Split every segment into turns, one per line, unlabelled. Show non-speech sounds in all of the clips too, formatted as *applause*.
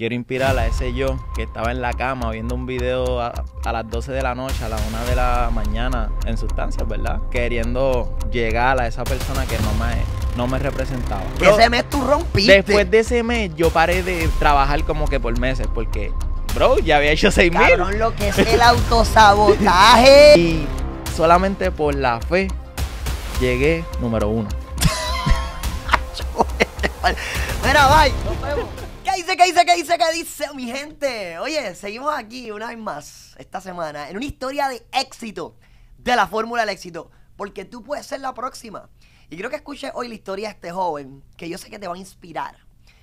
quiero inspirar a ese yo que estaba en la cama viendo un video a, las 12 de la noche, a las 1 de la mañana, en sustancias, ¿verdad? Queriendo llegar a esa persona que no me, no me representaba. ese mes tú rompiste. Después de ese mes yo paré de trabajar como que por meses, porque, bro, ya había hecho seis mil. Cabrón,
lo que es el autosabotaje. *laughs*
y solamente por la fe llegué número uno. *laughs*
Este Mira, bye dice, qué dice, qué dice, qué dice, mi gente? Oye, seguimos aquí una vez más esta semana en una historia de éxito, de la fórmula del éxito, porque tú puedes ser la próxima. Y creo que escuché hoy la historia de este joven, que yo sé que te va a inspirar.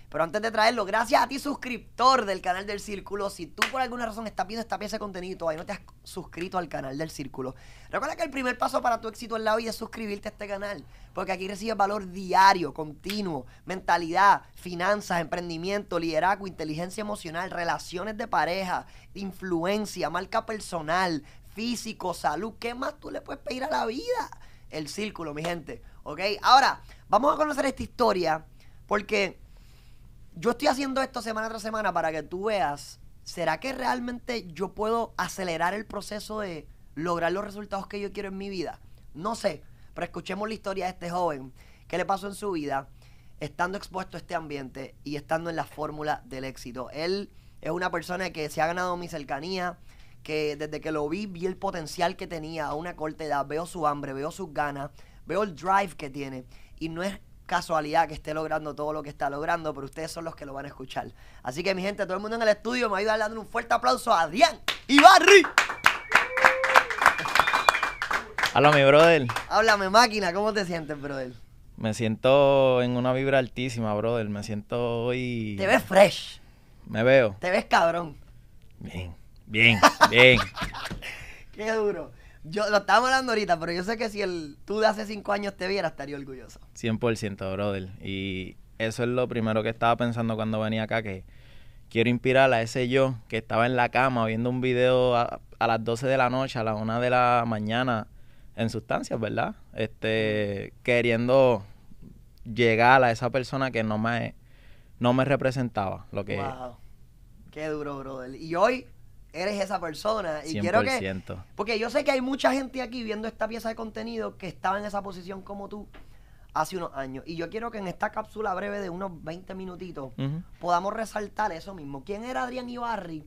Pero antes de traerlo, gracias a ti, suscriptor del canal del Círculo. Si tú por alguna razón estás viendo esta pieza de contenido y no te has suscrito al canal del Círculo, recuerda que el primer paso para tu éxito en la vida es suscribirte a este canal. Porque aquí recibes valor diario, continuo, mentalidad, finanzas, emprendimiento, liderazgo, inteligencia emocional, relaciones de pareja, influencia, marca personal, físico, salud. ¿Qué más tú le puedes pedir a la vida? El Círculo, mi gente. ¿Ok? Ahora, vamos a conocer esta historia porque yo estoy haciendo esto semana tras semana para que tú veas, ¿será que realmente yo puedo acelerar el proceso de lograr los resultados que yo quiero en mi vida? No sé, pero escuchemos la historia de este joven, qué le pasó en su vida estando expuesto a este ambiente y estando en la fórmula del éxito. Él es una persona que se ha ganado mi cercanía, que desde que lo vi vi el potencial que tenía a una corta edad, veo su hambre, veo sus ganas, veo el drive que tiene. Y no es casualidad que esté logrando todo lo que está logrando, pero ustedes son los que lo van a escuchar. Así que mi gente, todo el mundo en el estudio me ayuda dando un fuerte aplauso a Adrián Ibarri.
Hola mi brother.
Háblame máquina, ¿cómo te sientes, brother?
Me siento en una vibra altísima, brother. Me siento hoy... Te ves fresh. Me veo.
Te ves cabrón.
Bien, bien, bien.
*laughs* Qué duro. Yo lo estaba hablando ahorita, pero yo sé que si el tú de hace cinco años te viera, estaría orgulloso.
100%, brother. Y eso es lo primero que estaba pensando cuando venía acá, que quiero inspirar a ese yo que estaba en la cama viendo un video a, las 12 de la noche, a las 1 de la mañana, en sustancias, ¿verdad? Este, queriendo llegar a esa persona que no me, no me representaba. Lo que wow.
Qué duro, brother. Y hoy eres esa persona. Y quiero que. Porque yo sé que hay mucha gente aquí viendo esta pieza de contenido que estaba en esa posición como tú hace unos años. Y yo quiero que en esta cápsula breve de unos 20 minutitos podamos resaltar eso mismo. ¿Quién era Adrián Ibarri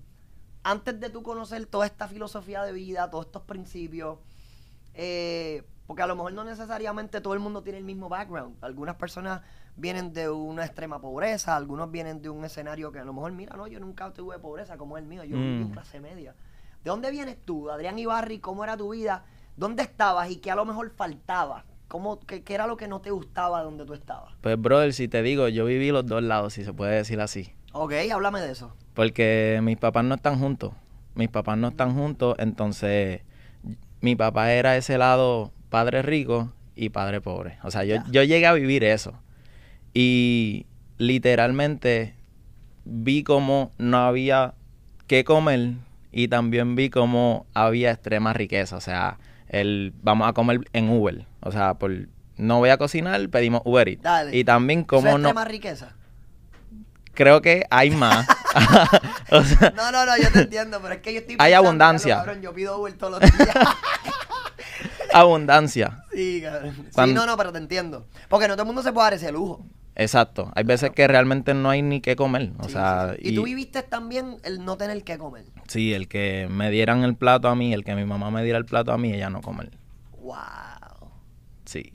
antes de tú conocer toda esta filosofía de vida, todos estos principios? Eh, porque a lo mejor no necesariamente todo el mundo tiene el mismo background. Algunas personas vienen de una extrema pobreza, algunos vienen de un escenario que a lo mejor, mira, no, yo nunca tuve pobreza como el mío, yo viví mm. en clase media. ¿De dónde vienes tú, Adrián Ibarri? ¿Cómo era tu vida? ¿Dónde estabas y qué a lo mejor faltaba? ¿Cómo, qué, era lo que no te gustaba donde tú estabas?
Pues, brother, si te digo, yo viví los dos lados, si se puede decir así.
Ok, háblame de eso.
Porque mis papás no están juntos. Mis papás no están juntos, entonces mi papá era ese lado padre rico y padre pobre. O sea, yo, yo llegué a vivir eso. Y literalmente vi como no había qué comer y también vi como había extrema riqueza. O sea, el vamos a comer en Uber. O sea, por no voy a cocinar, pedimos Uber Eats. Y también como no. extrema riqueza? Creo que hay más. *laughs* *laughs* no, no, no, yo te entiendo, pero es que yo estoy Hay abundancia. yo
pido Uber todos los días.
*laughs* abundancia. Sí, cabrón. Sí, no, no, pero
te entiendo. Porque no todo el mundo se puede dar ese lujo.
Exacto. Hay veces que realmente no hay ni qué comer. O sea, ¿Y, tú
viviste también el no tener que comer.
Sí, el que me dieran el plato a mí, el que mi mamá me diera el plato a mí, ella no comer. Wow. Sí.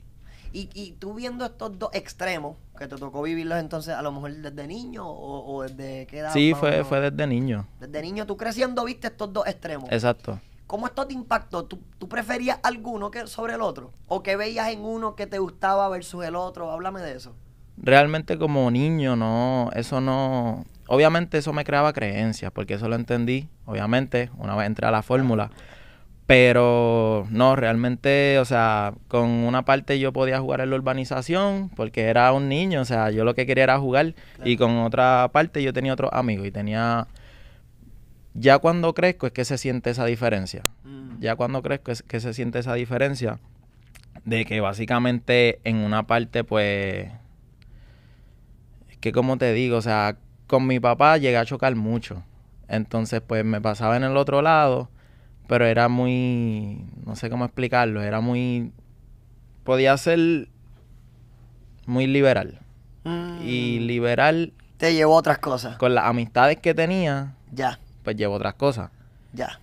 Y, y tú viendo estos dos extremos, que te tocó vivirlos entonces a lo mejor desde niño o, o desde qué edad. Sí, fue,
fue desde niño.
Desde niño tú creciendo viste estos dos extremos. Exacto. ¿Cómo esto te impactó? ¿Tú, ¿Tú, preferías alguno que sobre el otro? ¿O que veías en uno que te gustaba versus el otro? Háblame de eso
realmente como niño, no, eso no, obviamente eso me creaba creencias, porque eso lo entendí, obviamente, una vez entré a la fórmula. Pero no, realmente, o sea, con una parte yo podía jugar en la urbanización porque era un niño, o sea, yo lo que quería era jugar y con otra parte yo tenía otro amigo. y tenía... Ya cuando crezco es que se siente esa diferencia. Mm. Ya cuando crezco es que se siente esa diferencia de que básicamente en una parte pues que como te digo, o sea, con mi papá llegué a chocar mucho. Entonces, pues me pasaba en el otro lado, pero era muy, no sé cómo explicarlo, era muy, podía ser muy liberal. Y mm. liberal... Te llevó otras cosas. Con las amistades que tenía. Ya. Pues llevó otras cosas. Ya.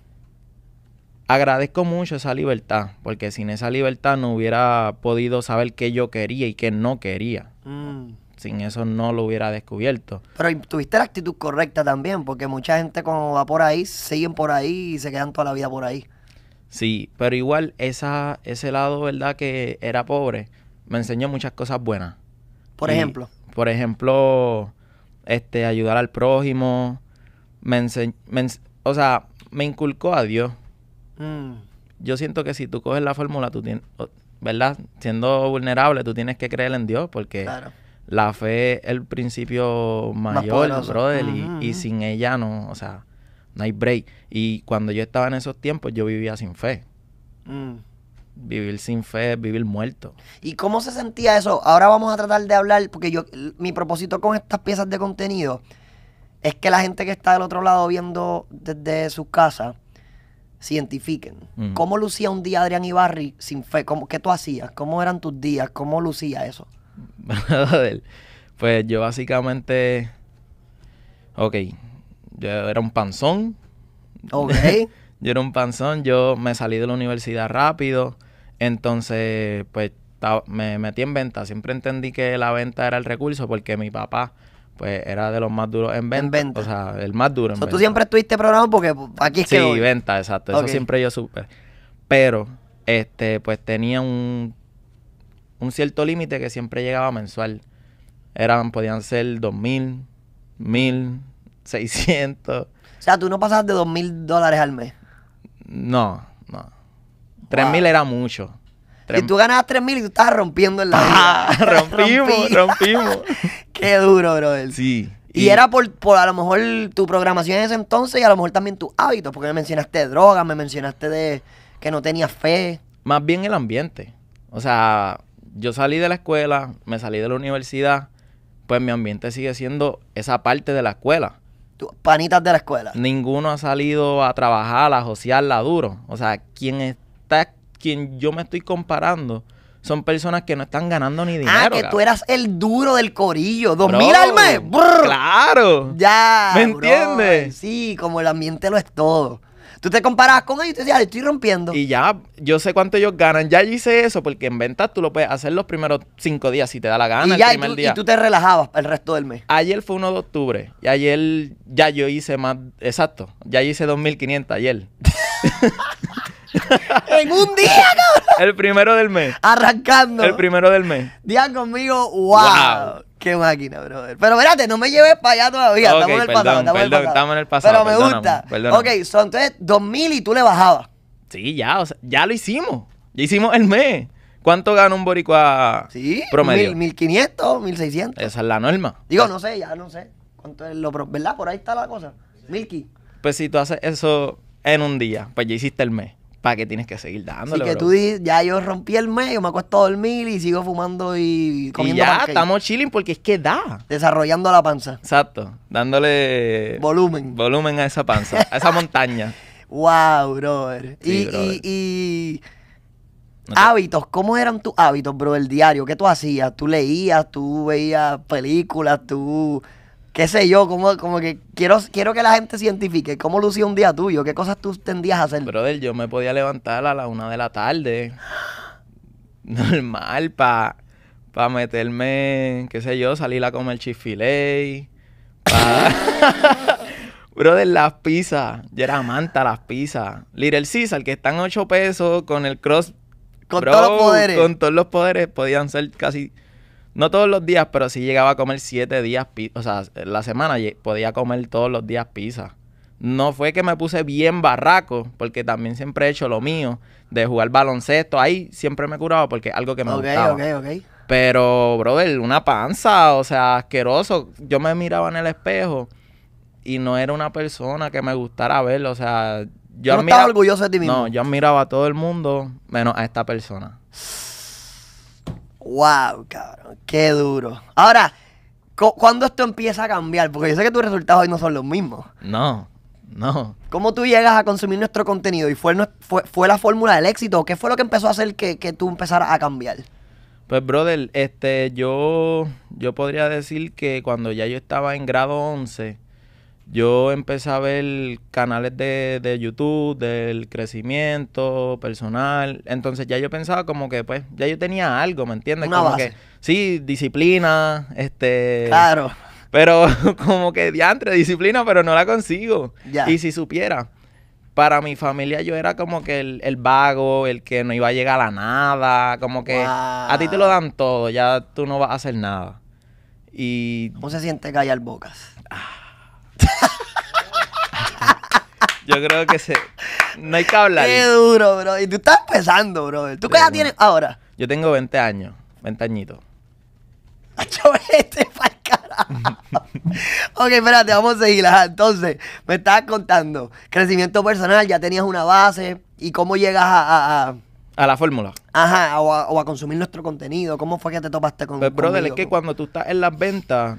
Agradezco mucho esa libertad, porque sin esa libertad no hubiera podido saber qué yo quería y qué no quería. Mm sin eso no lo hubiera descubierto.
Pero tuviste la actitud correcta también, porque mucha gente cuando va por ahí, siguen por ahí y se quedan toda la vida por ahí.
Sí, pero igual esa, ese lado, ¿verdad? Que era pobre, me enseñó muchas cosas buenas. Por ejemplo. Por ejemplo, este, ayudar al prójimo. Me, o sea, me inculcó a Dios. Mm. Yo siento que si tú coges la fórmula, tú tienes, ¿verdad? Siendo vulnerable, tú tienes que creer en Dios porque... Claro la fe es el principio mayor, brother, y, sin ella no, o sea, no hay break. Y cuando yo estaba en esos tiempos, yo vivía sin fe. Mm. Vivir sin fe es vivir muerto.
¿Y cómo se sentía eso? Ahora vamos a tratar de hablar, porque yo, mi propósito con estas piezas de contenido es que la gente que está del otro lado viendo desde su casa se identifiquen. ¿Cómo lucía un día Adrián Ibarri sin fe? ¿Cómo, ¿Qué tú hacías? ¿Cómo eran tus días? ¿Cómo lucía eso?
*laughs* pues yo básicamente, ok, yo era un panzón. Ok. *laughs* yo era un panzón, yo me salí de la universidad rápido, entonces pues me metí en venta. Siempre entendí que la venta era el recurso porque mi papá pues era de los más duros en venta. O sea, el más duro en venta. tú siempre
estuviste programado porque aquí es que Sí, venta, exacto. Eso siempre
yo supe. Pero, este, pues tenía un un cierto límite que siempre llegaba mensual. Eran, podían ser 2000, mil, 600. *laughs* O
sea, tú no pasabas de 2000 dólares al mes.
No, no. 3000 era mucho. Y
tú ganabas 3000 y tú estabas rompiendo el la ah, *laughs* *laughs* rompimos, rompimos. Qué duro, bro. Sí. Y, era por, a lo mejor tu programación en ese entonces y a lo mejor también tus hábitos, porque me mencionaste de drogas, me mencionaste de que no tenías fe.
Más bien el ambiente. O sea, yo salí de la escuela, me salí de la universidad, pues mi ambiente sigue siendo esa parte de la escuela.
panitas de la escuela?
Ninguno ha salido a trabajar, a josearla duro. O sea, quien está, quien yo me estoy comparando, son personas que no están ganando ni ah, dinero. Ah, que tú
eras el duro del corillo. ¡Dos mil al mes!
¡Claro! Ya. ¿Me entiendes? Sí, como el ambiente lo es todo. Tú te comparabas con ellos y te decías, ah, le estoy rompiendo. Y ya, yo sé cuánto ellos ganan. Ya hice eso porque en ventas tú lo puedes hacer los primeros cinco días si te da la gana. Y ya, el primer y, tú, día. y tú te
relajabas el resto del mes.
Ayer fue 1 de octubre y ayer ya yo hice más, exacto, ya hice 2.500 ayer. *laughs* en un día, cabrón. El primero del mes.
Arrancando. El primero del mes. Día conmigo, wow. wow. Qué máquina, brother. Pero espérate, no me lleves para allá todavía. estamos, en el pasado, estamos en el pasado. Pero me gusta. Ok, son entonces 2000 y tú le bajabas.
Sí, ya, o sea, ya lo hicimos. Ya hicimos el mes. ¿Cuánto gana un boricua sí, promedio? 1500, 1600. Esa es la norma.
Digo, pues no sé, ya no sé. lo ¿Verdad? Por ahí está la cosa. Milky.
Pues si tú haces eso en un día, pues ya hiciste el mes. ¿para qué tienes que seguir dándole? Así que tú
dices, ya yo rompí el medio, me acuesto a dormir y sigo fumando y comiendo. Y ya, estamos chilling porque es que da. Desarrollando la panza.
Exacto. Dándole. Volumen. Volumen a esa panza, a esa montaña.
Wow, *laughs* brother. y, y, y... Hábitos, ¿cómo eran tus hábitos, bro? El diario, ¿qué tú hacías? ¿Tú leías? ¿Tú veías películas? ¿Tú qué sé yo, como, como que quiero, quiero
que la gente identifique cómo lucía un día tuyo, qué cosas tú tendías a hacer. Brother, yo me podía levantar a la una de la tarde. *gasps* Normal, para pa meterme, qué sé yo, salir a comer chifilé. *laughs* Brother, las pizzas. Yo era manta las pizzas. Little Caesar, que están 8 pesos con el cross. Con todos los poderes. Con todos los poderes podían ser casi no todos los días, pero sí llegaba a comer siete días pizza. O sea, la semana podía comer todos los días pizza. No fue que me puse bien barraco, porque también siempre he hecho lo mío, de jugar baloncesto. Ahí siempre me curaba porque algo que me gustaba. Ok, ok, ok. Pero, brother, una panza, o sea, asqueroso. Yo me miraba en el espejo y no era una persona que me gustara verlo. O sea, yo no admiraba, orgulloso No, yo miraba a todo el mundo menos a esta persona.
Wow,
cabrón, qué
duro. Ahora, ¿cuándo esto empieza a cambiar? Porque yo sé que tus resultados hoy no son los mismos.
No, no.
¿Cómo tú llegas a consumir nuestro contenido? ¿Y fue, fue, la fórmula del éxito? ¿Qué fue lo que empezó a hacer que, tú empezaras a cambiar?
Pues, brother, este, yo, yo podría decir que cuando ya yo estaba en grado 11, yo empecé a ver canales de, YouTube, del crecimiento personal. Entonces ya yo pensaba como que, pues, ya yo tenía algo, ¿me entiendes? como que, sí, disciplina, este. Claro. Pero *laughs* como que diantre, disciplina, pero no la consigo. Y si supiera, para mi familia yo era como que el, vago, el que no iba a llegar a nada, como que a ti te lo dan todo, ya tú no vas a hacer nada. Y...
¿Cómo se siente callar bocas? Ah
*laughs* Yo creo que se. No hay que hablar. Qué
duro, bro. Y tú estás empezando, bro.
¿Tú qué edad tienes ahora? Yo tengo 20 años. 20 añitos. *laughs* este
carajo. *laughs* ok, espérate, vamos a seguir. entonces, me estabas contando. Crecimiento personal, ya tenías una base. ¿Y cómo llegas a. a, la fórmula. Ajá, o a, consumir nuestro contenido. ¿Cómo fue que te topaste con. Pues, brother, es que
cuando tú estás en las ventas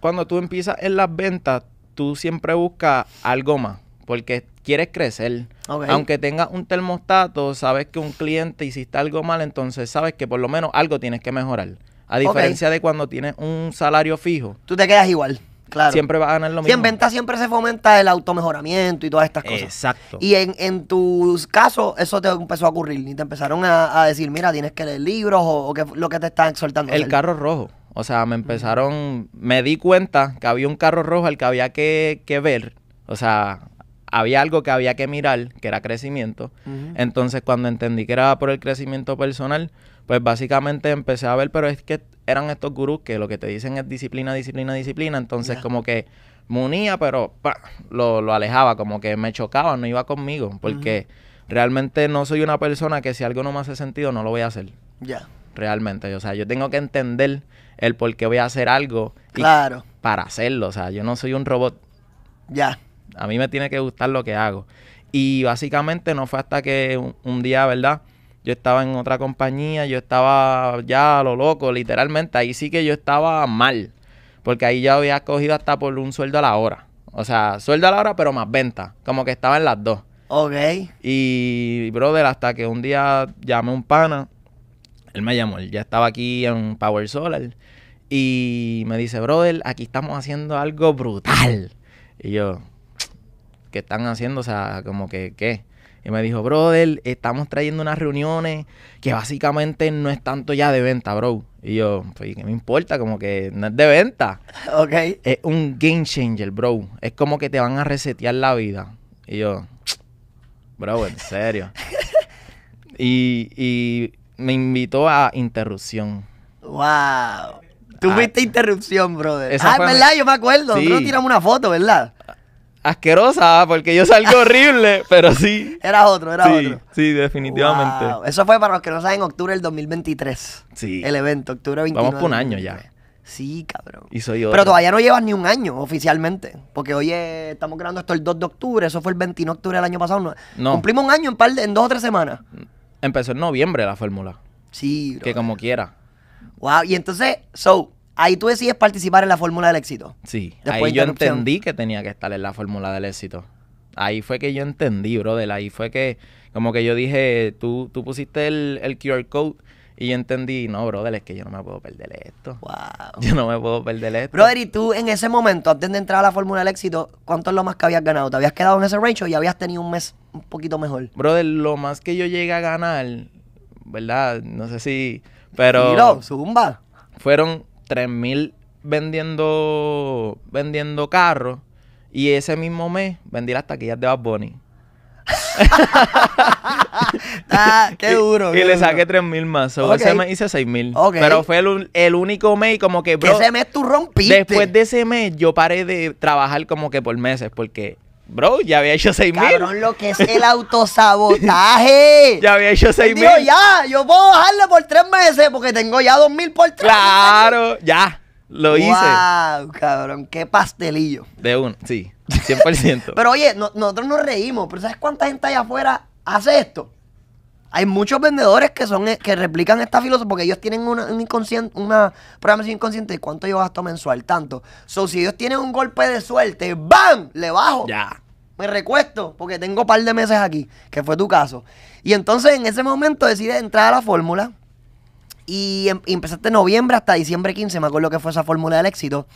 cuando tú empiezas en las ventas, tú siempre buscas algo más, porque quieres crecer. Aunque tengas un termostato, sabes que un cliente hiciste algo mal, entonces sabes que por lo menos algo tienes que mejorar. A diferencia de cuando tienes un salario fijo. Tú te quedas igual. Claro. Siempre vas a ganar lo mismo. Y en venta siempre se fomenta
el automejoramiento y
todas estas cosas. Exacto. Y
en, en tus casos, eso te empezó a ocurrir. Y te empezaron a, decir, mira, tienes que leer libros o, que, lo que te están exhortando. El carro
rojo. O sea, me empezaron, me di cuenta que había un carro rojo al que había que, ver. O sea, había algo que había que mirar, que era crecimiento. Entonces, cuando entendí que era por el crecimiento personal, pues básicamente empecé a ver, pero es que eran estos gurús que lo que te dicen es disciplina, disciplina, disciplina. Entonces, como que me unía, pero lo, alejaba, como que me chocaba, no iba conmigo, porque realmente no soy una persona que si algo no me hace sentido, no lo voy a hacer. Ya. Realmente, o sea, yo tengo que entender el por qué voy a hacer algo. Para hacerlo, o sea, yo no soy un robot. Ya. A mí me tiene que gustar lo que hago. Y básicamente no fue hasta que un, día, ¿verdad? Yo estaba en otra compañía, yo estaba ya a lo loco, literalmente. Ahí sí que yo estaba mal. Porque ahí ya había cogido hasta por un sueldo a la hora. O sea, sueldo a la hora, pero más venta. Como que estaba en las dos. Ok. Y, brother, hasta que un día llamé un pana él me llamó, él ya estaba aquí en Power Solar y me dice, brother, aquí estamos haciendo algo brutal. Y yo, ¿qué están haciendo? O sea, como que, ¿qué? Y me dijo, brother, estamos trayendo unas reuniones que básicamente no es tanto ya de venta, bro. Y yo, pues, ¿qué me importa? Como que no es de venta. *laughs* Ok. Es un game changer, bro. Es como que te van a resetear la vida. Y yo, bro, en serio. *laughs* y, y me invitó a Interrupción.
¡Wow! Ah, Tuviste interrupción, brother. Ah, verdad, yo me acuerdo. Tú tiramos una foto, ¿verdad?
Asquerosa, porque yo salgo *laughs* horrible, pero sí.
Era otro, era otro. Sí,
definitivamente.
Eso fue para los que no saben, octubre del 2023. Sí. El evento, octubre 29. Vamos por un año ya. Sí,
cabrón. Y soy otro. Pero todavía
no llevas ni un año oficialmente. Porque hoy eh, estamos grabando esto el 2 de octubre. Eso fue el 29 de octubre del año pasado. No. Cumplimos un año en, en dos o tres semanas.
Mm, empezó en noviembre la fórmula. Sí, bro. Que como quiera. Wow, y
entonces, so, ahí tú decides participar en la fórmula del éxito.
Sí, ahí yo entendí que tenía que estar en la fórmula del éxito. Ahí fue que yo entendí, brother. Ahí fue que, como que yo dije, tú, tú pusiste el, el QR code y yo entendí, no, brother, es que yo no me puedo perder esto. Wow. Yo no me puedo perder esto. Brother, y
tú en ese momento, antes de entrar a la fórmula del éxito, ¿cuánto es lo más que habías ganado? ¿Te habías quedado en ese ratio y habías tenido un mes un poquito mejor?
Brother, lo más que yo llegué a ganar, ¿verdad? No sé si. Pero. su zumba. Fueron 3.000 vendiendo, vendiendo carros. Y ese mismo mes vendí las taquillas de Bad Bunny. *laughs*
*laughs* *laughs* ah, qué duro. Y, y le
saqué 3 mil más. So Ese mes hice 6000. Okay. Pero fue el, el, único mes como que. Bro, ese mes tú rompiste. Después de ese mes yo paré de trabajar como que por meses porque. Bro, ya había hecho 6 mil. Cabrón,
lo que es el *laughs* autosabotaje.
ya había hecho 6 mil. ya,
yo puedo bajarle por 3 meses porque tengo ya 2 mil por 3
Claro, ya. Lo hice. Wow,
cabrón, qué pastelillo.
De uno, sí, 100%. *laughs* pero
oye, nosotros nos reímos, pero ¿sabes cuánta gente allá afuera hace esto. Hay muchos vendedores que son que replican esta filosofía porque ellos tienen una, inconsciente, una programación inconsciente de cuánto yo gasto mensual, tanto. So, si ellos tienen un golpe de suerte, ¡bam! Le bajo. Ya. Me recuesto porque tengo un par de meses aquí, que fue tu caso. Y entonces en ese momento decides entrar a la fórmula y, em, empezaste noviembre hasta diciembre 15, me acuerdo que fue esa fórmula del éxito.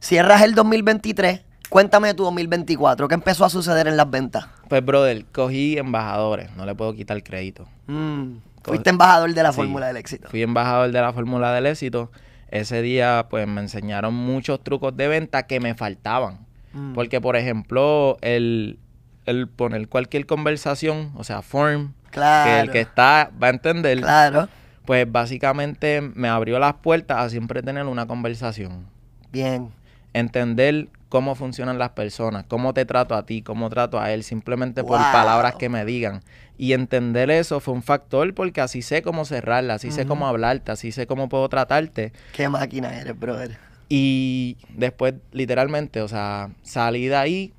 Cierras el 2023 Cuéntame de tu 2024, ¿qué empezó a suceder en las ventas?
Pues, brother, cogí embajadores, no le puedo quitar crédito.
Mm, fuiste embajador de la fórmula del éxito.
Fui embajador de la fórmula del éxito. Ese día, pues, me enseñaron muchos trucos de venta que me faltaban. Mm. Porque, por ejemplo, el, el poner cualquier conversación, o sea, form, que el que está va a entender. Pues básicamente me abrió las puertas a siempre tener una conversación. Bien. Entender cómo funcionan las personas, cómo te trato a ti, cómo trato a él, simplemente por palabras que me digan. Y entender eso fue un factor porque así sé cómo cerrarla, así sé cómo hablarte, así sé cómo puedo tratarte. Qué máquina eres, brother. Y después, literalmente, o sea, salí de ahí,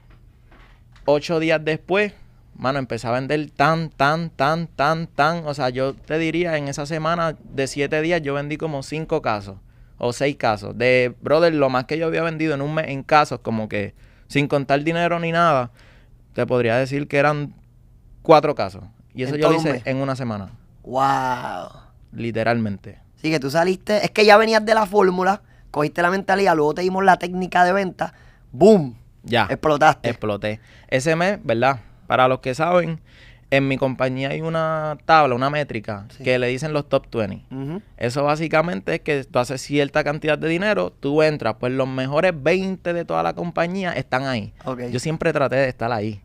ocho días después, mano, empecé a vender tan, tan, tan, tan, tan. O sea, yo te diría, en esa semana de siete días, yo vendí como cinco casos o seis casos. De, brother, lo más que yo había vendido en un mes en casos, como que sin contar dinero ni nada, te podría decir que eran cuatro casos. Y eso yo lo hice en una semana. ¡Wow! Literalmente. Sí, que tú saliste, es que ya
venías de la fórmula, cogiste la mentalidad, luego te dimos la técnica de venta,
¡boom! Ya. Explotaste. Exploté. Ese mes, ¿verdad? Para los que saben, en mi compañía hay una tabla, una métrica, que le dicen los top 20. Eso básicamente es que tú haces cierta cantidad de dinero, tú entras, pues los mejores 20 de toda la compañía están ahí. Yo siempre traté de estar ahí.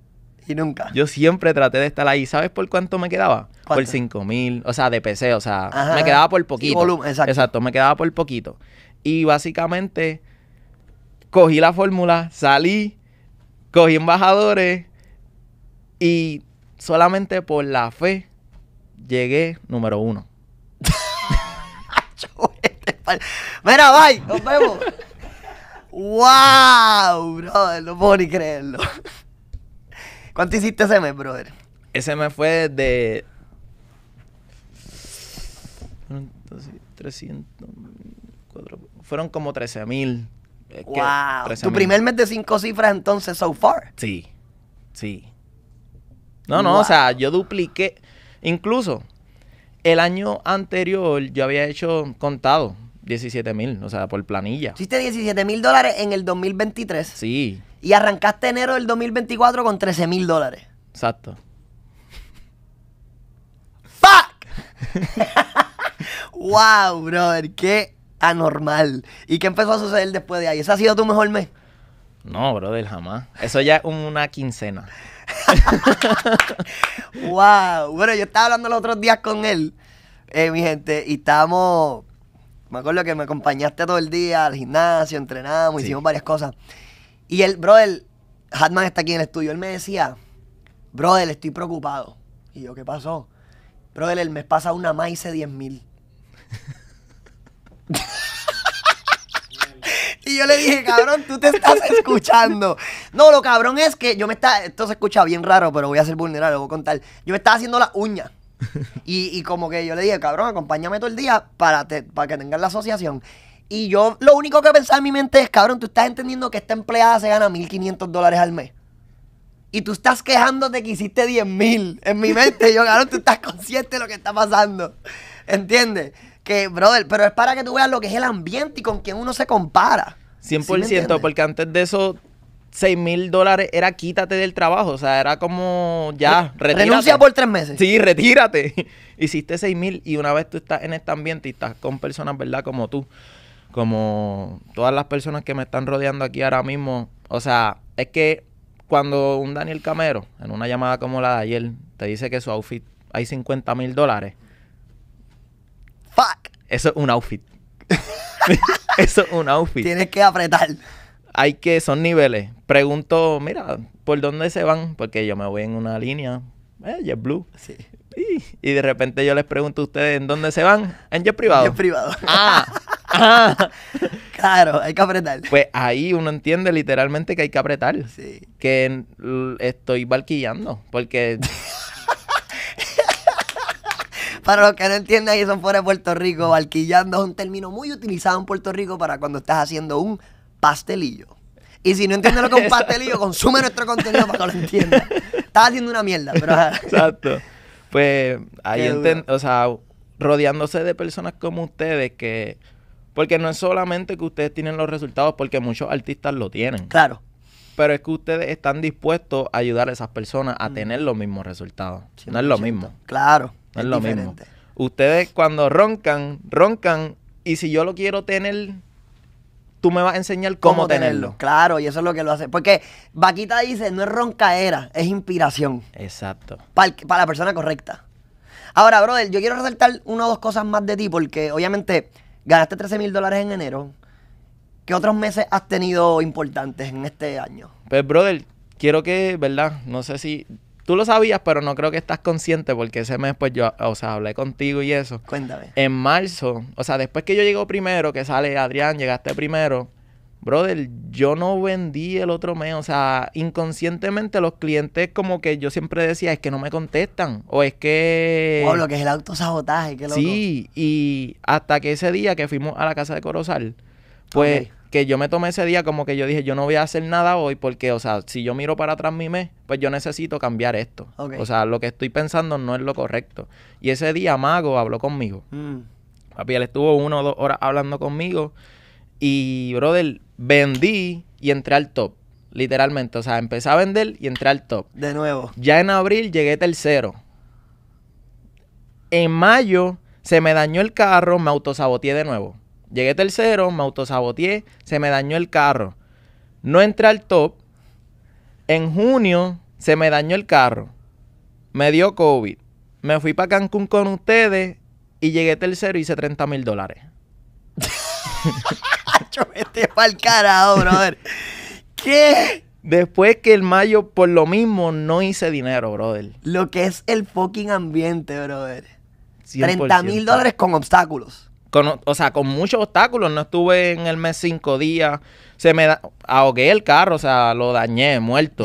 Y nunca. Yo siempre traté de estar ahí. ¿Sabes por cuánto me quedaba? Por 5 mil, o sea, de PC, o sea, me quedaba por poquito. volumen, exacto. exacto, me quedaba por poquito. Y básicamente cogí la fórmula, salí, cogí embajadores y solamente por la fe llegué número uno. Mira, bye, nos vemos. ¡Wow! Brother, no puedo ni creerlo. ¿Cuánto hiciste ese mes, brother? Ese mes fue de. 300. fueron como 13 mil. ¡Wow! tu primer mes de cinco cifras entonces, so far. Sí. Sí. No, no, o sea, yo dupliqué. Incluso el año anterior yo había hecho contado 17 mil, o sea, por planilla. Hiciste 17 mil dólares en el 2023. Sí. Y arrancaste
enero del 2024 con 13 mil dólares. Exacto. ¡Fuck! *laughs* ¡Wow, brother! ¡Qué anormal! ¿Y qué empezó a suceder después de ahí? ¿Ese ha sido tu mejor mes?
No, brother, jamás. Eso ya es una quincena.
wow. *laughs* Bueno, yo estaba hablando los otros días con él, eh, mi gente, y estábamos. Me acuerdo que me acompañaste todo el día al gimnasio, entrenamos, hicimos varias cosas. Y el brother, Hatman está aquí en el estudio, él me decía, brother, estoy preocupado. Y yo, ¿qué pasó? Brother, el mes pasa una maíz de 10 mil. *laughs* Y yo le dije, cabrón, tú te estás escuchando. No, lo cabrón es que yo me estaba. Esto se escucha bien raro, pero voy a ser vulnerable, voy a contar. Yo me estaba haciendo la uña. *laughs* Y, como que yo le dije, cabrón, acompáñame todo el día para, para que tengas la asociación. Y yo lo único que pensaba en mi mente es, cabrón, tú estás entendiendo que esta empleada se gana 1.500 dólares al mes. Y tú estás quejándote que hiciste 10.000. En mi mente, yo, cabrón, tú estás consciente de lo que está pasando. ¿Entiendes? que, brother, pero es para que tú veas lo que es el ambiente y con quién uno se compara. 100%,
porque antes de eso 6 mil dólares era quítate del trabajo. O sea, era como ya, retírate. Renuncia por tres meses. Sí, retírate. *laughs* Hiciste 6 mil y una vez tú estás en este ambiente y estás con personas, ¿verdad? Como tú, como todas las personas que me están rodeando aquí ahora mismo. O sea, es que cuando un Daniel Camero, en una llamada como la de ayer, te dice que su outfit hay 50 mil dólares eso es un outfit. *laughs* Eso es un outfit. Tienes que apretar. Hay que, son niveles. Pregunto, mira, ¿por dónde se van? Porque yo me voy en una línea, eh, blue Sí. Y, de repente yo les pregunto a ustedes, ¿en dónde se van? En jet privado. En privado. Ah, *laughs* Claro, hay que apretar. Pues ahí uno entiende literalmente que hay que apretar. Sí. Que estoy barquillando, porque... *laughs*
Para los que no entiendan y son fuera de Puerto Rico, barquillando es un término muy utilizado en Puerto Rico para cuando estás haciendo un pastelillo. Y si no entiendes lo que es un pastelillo, *laughs* consume nuestro contenido para que lo entiendas.
Estás haciendo una mierda, pero... Exacto. Pues ahí, o sea, rodeándose de personas como ustedes que... Porque no es solamente que ustedes tienen los resultados, porque muchos artistas lo tienen. Claro. Pero es que ustedes están dispuestos a ayudar a esas personas a mm. tener los mismos resultados. No es lo mismo. Claro es, lo mismo. Ustedes cuando roncan, roncan. Y si yo lo quiero tener, tú me vas a enseñar cómo, tenerlo. Claro, y eso es lo que lo hace. Porque
Vaquita dice, no es roncaera, es inspiración.
Exacto.
Para, para la persona correcta. Ahora, brother, yo quiero resaltar una o dos cosas más de ti, porque obviamente ganaste 13 mil dólares en enero. ¿Qué otros meses has tenido importantes en este año?
Pues, brother, quiero que, ¿verdad? No sé si Tú lo sabías, pero no creo que estás consciente porque ese mes, pues yo, o sea, hablé contigo y eso. Cuéntame. En marzo, o sea, después que yo llego primero, que sale Adrián, llegaste primero, brother, yo no vendí el otro mes. O sea, inconscientemente los clientes, como que yo siempre decía, es que no me contestan. O es que. O lo que es
el autosabotaje, que loco.
Sí, y hasta que ese día que fuimos a la casa de Corozal, pues yo me tomé ese día como que yo dije, yo no voy a hacer nada hoy porque, o sea, si yo miro para atrás mi mes, pues yo necesito cambiar esto. O sea, lo que estoy pensando no es lo correcto. Y ese día Mago habló conmigo. Mm. Papi, él estuvo una o dos horas hablando conmigo y, brother, vendí y entré al top. Literalmente, o sea, empecé a vender y entré al top. De nuevo. Ya en abril llegué tercero. En mayo se me dañó el carro, me autosaboteé de nuevo. Llegué tercero, me autosaboteé, se me dañó el carro. No entré al top. En junio se me dañó el carro. Me dio COVID. Me fui para Cancún con ustedes y llegué tercero y hice 30 mil dólares. Yo *laughs* pa'l carajo, brother. ¿Qué? Después que el mayo, por lo mismo, no hice dinero, brother. Lo que es el fucking ambiente, brother.
30 mil dólares
con obstáculos o sea, con muchos obstáculos. No estuve en el mes cinco días. Se me ahogué el carro, o sea, lo dañé, muerto.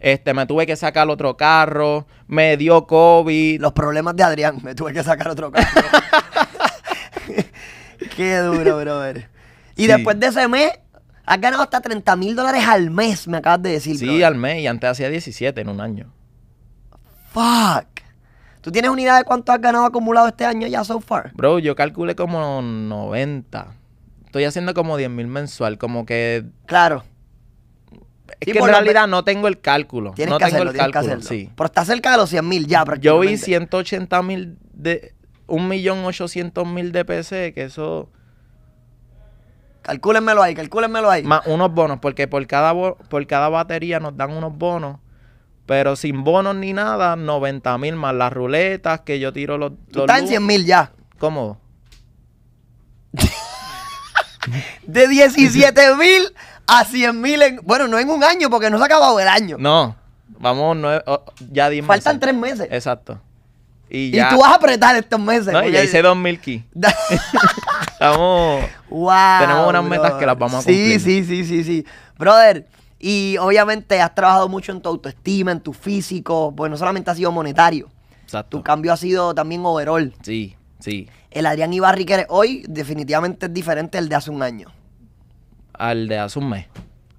Este, me tuve que sacar otro carro, me dio COVID. Los problemas de Adrián, me tuve que sacar otro carro. *laughs* Qué duro,
brother. Y después de ese mes, has ganado hasta 30 mil dólares al mes, me acabas de decir.
Sí, al mes, y antes hacía 17 en un año.
Fuck. ¿Tú tienes una idea de cuánto has ganado acumulado este año ya so far?
Bro, yo calculé como 90. Estoy haciendo como 10 mil mensual, como que... Claro. Es que en realidad no tengo el cálculo. Tienes no tengo el cálculo, sí. Pero está cerca de los 100 mil ya Yo vi 180 mil de... 1.800.000 de PC, que eso... Calcúlenmelo ahí, calcúlenmelo ahí. Más unos bonos, porque por cada, por cada batería nos dan unos bonos pero sin bonos ni nada, 90 mil más las ruletas que yo tiro los. los Están 100 mil ya. ¿Cómo? *laughs*
de 17 mil a 100 mil. Bueno, no en un año, porque no se ha acabado el año.
No, vamos, no oh, ya 10 Faltan 3 tres meses. Exacto. Y, ya. y, tú vas a
apretar estos meses. No, ya hice
2000 keys. *laughs* Estamos.
Wow. *laughs* Tenemos unas metas que las vamos a cumplir. Sí, sí, sí, sí, sí. Brother, y obviamente has trabajado mucho en tu autoestima, en tu físico, pues no solamente ha sido monetario. Exacto. Tu cambio ha
sido también overall. Sí, sí.
El Adrián Ibarri que hoy definitivamente es diferente al de hace un año.
Al de hace un mes.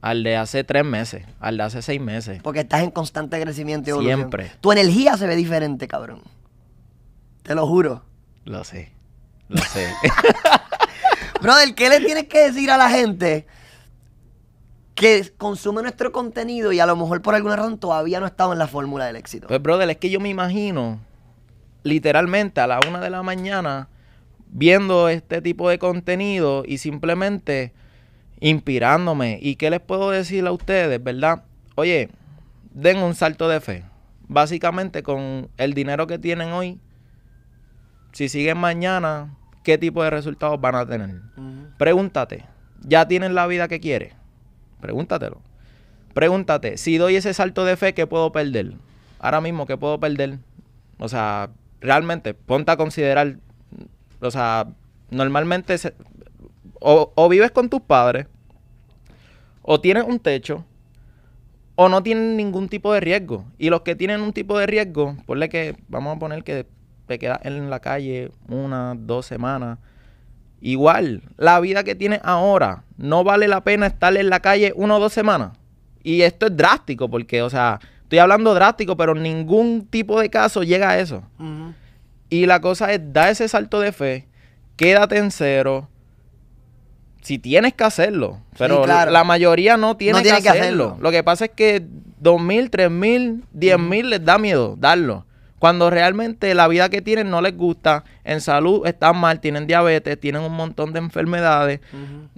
Al de hace tres meses. Al de hace seis meses.
Porque estás en constante crecimiento y Siempre. Tu energía se ve diferente, cabrón. Te lo juro.
Lo sé. Lo sé.
*laughs* Brother, ¿qué le tienes que decir a la gente? que consume nuestro contenido y a lo mejor por alguna razón todavía no estaba en la fórmula del éxito.
Pues, brother, es que yo me imagino literalmente a la una de la mañana viendo este tipo de contenido y simplemente inspirándome. ¿Y qué les puedo decir a ustedes, verdad? Oye, den un salto de fe. Básicamente con el dinero que tienen hoy, si siguen mañana, ¿qué tipo de resultados van a tener? Pregúntate, ¿ya tienen la vida que quieres? Pregúntatelo. Pregúntate, si doy ese salto de fe, ¿qué puedo perder? Ahora mismo, ¿qué puedo perder? O sea, realmente, ponte a considerar. O sea, normalmente o, vives con tus padres, o tienes un techo, o no tienes ningún tipo de riesgo. Y los que tienen un tipo de riesgo, ponle que, vamos a poner que te quedas en la calle una, dos semanas Igual, la vida que tienes ahora, no vale la pena estar en la calle una o dos semanas. Y esto es drástico, porque, o sea, estoy hablando drástico, pero ningún tipo de caso llega a eso. Y la cosa es, da ese salto de fe, quédate en cero. Si tienes que hacerlo, pero la mayoría no tiene, que, hacerlo. Lo que pasa es que 2.000, 3.000, 10.000 diez mil les da miedo darlo cuando realmente la vida que tienen no les gusta, en salud están mal, tienen diabetes, tienen un montón de enfermedades,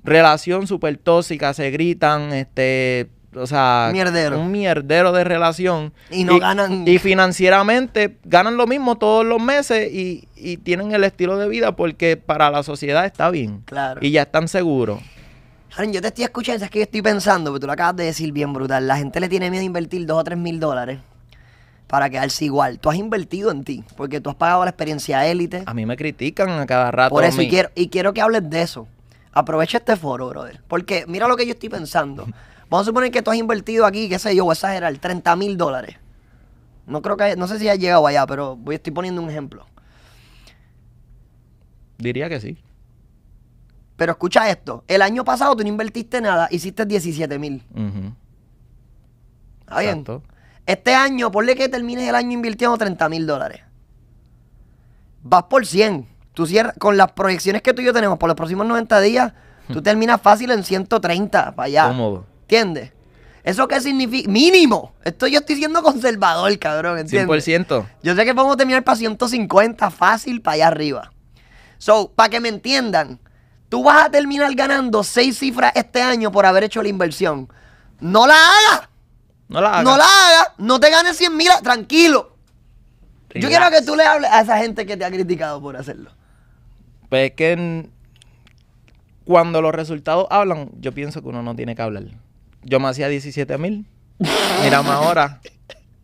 relación súper tóxica, se gritan, este, o sea, un mierdero de relación. Y no ganan. Y financieramente ganan lo mismo todos los meses y, tienen el estilo de vida porque para la sociedad está bien. Y ya están seguros.
yo te estoy escuchando, es que yo estoy pensando, pero tú lo acabas de decir bien brutal. La gente le tiene miedo a invertir dos o tres mil dólares para quedarse igual. Tú has invertido en ti, porque tú has pagado la experiencia élite.
A mí me critican a cada rato. Por eso, y quiero,
y quiero que hables de eso. Aprovecha este foro, brother. Porque mira lo que yo estoy pensando. *laughs* Vamos a suponer que tú has invertido aquí, qué sé yo, voy a exagerar, 30 mil dólares. No creo que, no sé si has llegado allá, pero voy, estoy poniendo un ejemplo. Diría que sí. Pero escucha esto. El año pasado tú no invertiste nada, hiciste 17 mil. bien? Este año, ponle que termines el año invirtiendo 30 mil dólares. Vas por 100. Tú cierras, con las proyecciones que tú y yo tenemos por los próximos 90 días, tú hmm. terminas fácil en 130 para allá. Cómodo. ¿Entiendes? ¿Eso qué significa? Mínimo. Esto yo estoy siendo conservador, cabrón. ¿entiendes? 100%. Yo sé que podemos terminar para 150 fácil para allá arriba. So, para que me entiendan, tú vas a terminar ganando seis cifras este año por haber hecho la inversión. ¡No la hagas! No la hagas. No la No te ganes 100 mil. Tranquilo. Yo quiero que tú le hables a esa gente que te ha criticado por hacerlo.
Pues es que cuando los resultados hablan, yo pienso que uno no tiene que hablar. Yo me hacía 17 mil. Mírame ahora.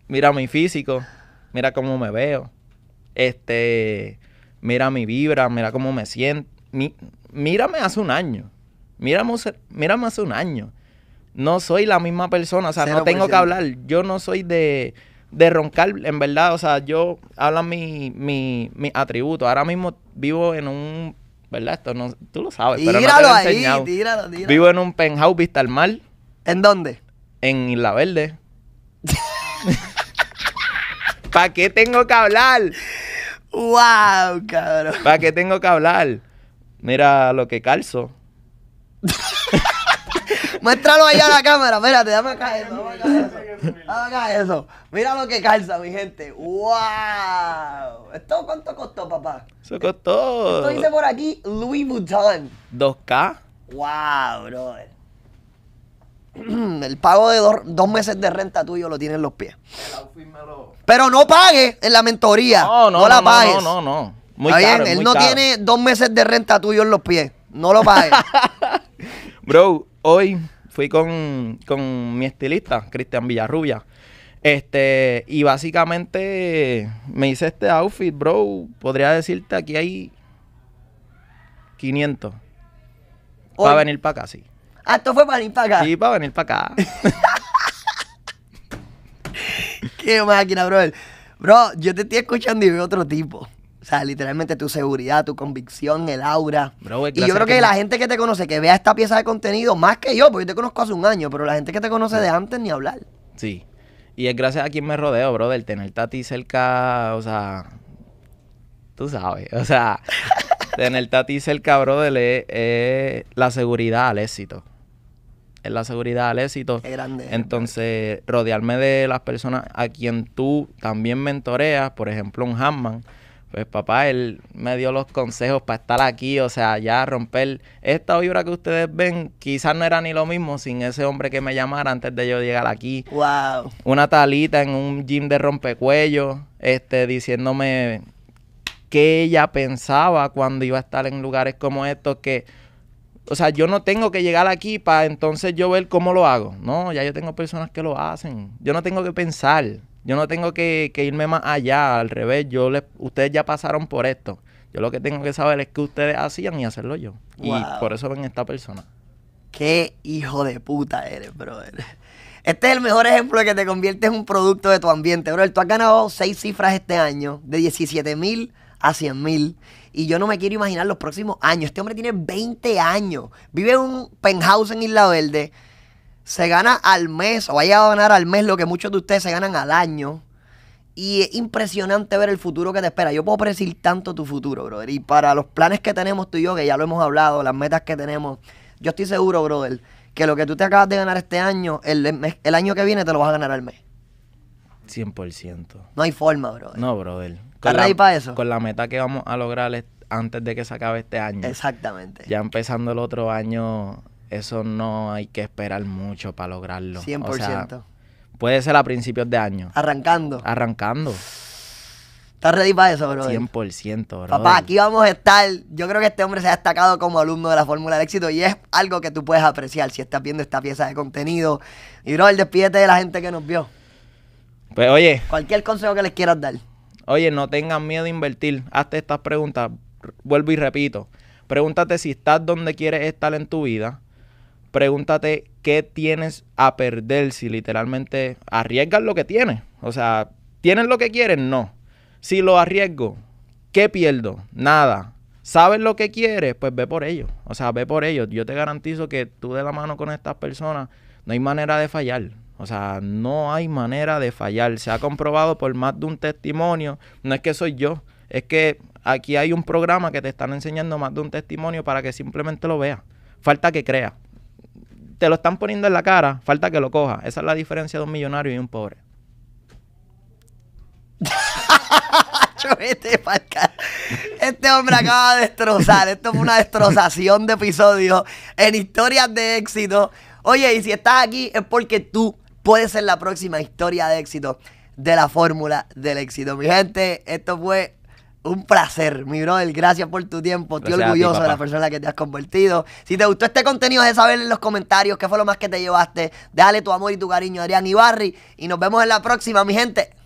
Mira mi físico. Mira cómo me veo. Este. Mira mi vibra. Mira cómo me siento. mírame hace un año. Mírame, mírame hace un año no soy la misma persona, o sea, no tengo que hablar, yo no soy de, de roncar, en verdad, o sea, yo hablo mi, atributo. ahora mismo vivo en un, ¿verdad? Esto no, tú lo sabes, pero tíralo te Tíralo, Vivo en un penthouse vista al mar. ¿En dónde? En Isla Verde. *laughs* ¿Para qué tengo que hablar? ¡Wow, cabrón! ¿Para qué tengo que hablar? Mira lo que calzo. *laughs*
Muéstralo allá a la cámara. Espérate, dame acá eso. Dame acá eso. Mira lo que calza, mi gente. ¡Wow! ¿Esto cuánto costó, papá?
Eso costó. Esto dice
por aquí Louis Vuitton. 2K. ¡Wow, bro! el pago de dos, meses de renta tuyo lo en los pies. Pero no pague en la mentoría. No, no, no la no, No, no, no. Muy Está bien, él no tiene dos meses de renta tuyo en los pies. No lo pagues.
*laughs* Bro, hoy fui con, mi estilista, Cristian Villarrubia. Este, y básicamente me hice este outfit, bro. Podría decirte aquí hay 500. Para venir para acá, sí.
Ah, esto fue para venir para acá. Sí,
para venir para acá.
*laughs* Qué máquina, bro. Bro, yo te estoy escuchando y veo otro tipo. O sea, literalmente tu seguridad, tu convicción, el aura.
y yo creo que, la
gente que te conoce, que vea esta pieza de contenido, más que yo, porque yo te conozco hace un año, pero la gente que te conoce de antes ni hablar.
Sí. Y es gracias a quien me rodeo, brother. del tenerte a ti cerca, o sea, tú sabes, o sea, *laughs* tenerte a ti cerca, brother, es, e, la seguridad al éxito. Es la seguridad al éxito. grande. Entonces, rodearme de las personas a quien tú también mentoreas, por ejemplo, un Hamman pues papá, él me dio los consejos para estar aquí, o sea, ya romper esta vibra que ustedes ven, quizás no era ni lo mismo sin ese hombre que me llamara antes de yo llegar aquí. Wow. Una talita en un gym de rompecuello, este, diciéndome qué ella pensaba cuando iba a estar en lugares como estos que o sea, yo no tengo que llegar aquí para entonces yo ver cómo lo hago. No, ya yo tengo personas que lo hacen. Yo no tengo que pensar. Yo no tengo que, irme más allá, al revés, yo les, ustedes ya pasaron por esto. Yo lo que tengo que saber es que ustedes hacían y hacerlo yo. Y por eso ven esta persona. Qué hijo de puta eres, brother. Este es el mejor ejemplo
de que te conviertes en un producto de tu ambiente, brother. Tú has ganado seis cifras este año, de 17 mil a 100 mil. Y yo no me quiero imaginar los próximos años. Este hombre tiene 20 años. Vive en un penthouse en Isla Verde se gana al mes o vaya a ganar al mes lo que muchos de ustedes se ganan al año. Y es impresionante ver el futuro que te espera. Yo puedo predecir tanto tu futuro, brother. Y para los planes que tenemos tú y yo, que ya lo hemos hablado, las metas que tenemos, yo estoy seguro, brother, que lo que tú te acabas de ganar este año, el, el año que viene te lo vas a ganar al mes.
100%.
No hay forma, brother. No,
brother. ¿Estás ready para eso? Con la meta que vamos a lograr antes de que se acabe este año. Exactamente. Ya empezando el otro año, eso no hay que esperar mucho para lograrlo. 100%. puede ser a principios de año. Arrancando. Arrancando. ¿Estás ready para eso, bro? 100%, bro. Papá, aquí
vamos a estar. Yo creo que este hombre se ha destacado como alumno de la fórmula de éxito y es algo que tú puedes apreciar si estás viendo esta pieza de contenido. Y, bro, el despídete de la gente que nos vio. Pues, oye. Cualquier consejo que les quieras dar.
Oye, no tengan miedo de invertir. Hazte estas preguntas. Vuelvo y repito. Pregúntate si estás donde quieres estar en tu vida pregúntate qué tienes a perder si literalmente arriesgas lo que tienes. O sea, ¿tienes lo que quieres? No. Si lo arriesgo, ¿qué pierdo? Nada. ¿Sabes lo que quieres? Pues ve por ello. O sea, ve por ello. Yo te garantizo que tú de la mano con estas personas no hay manera de fallar. O sea, no hay manera de fallar. Se ha comprobado por más de un testimonio. No es que soy yo. Es que aquí hay un programa que te están enseñando más de un testimonio para que simplemente lo veas. Falta que creas te lo están poniendo en la cara, falta que lo coja. Esa es la diferencia de un millonario y un pobre.
*laughs* Este, este hombre acaba de destrozar. Esto fue una destrozación de episodios en historias de éxito. Oye, y si estás aquí es porque tú puedes ser la próxima historia de éxito de la fórmula del éxito. Mi gente, esto fue un placer, mi brother. Gracias por tu tiempo. Estoy orgulloso de la persona que te has convertido. Si te gustó este contenido, de saber en los comentarios qué fue lo más que te llevaste. Dale tu amor y tu cariño, Adrián Ibarri.
Y nos vemos en la próxima, mi gente.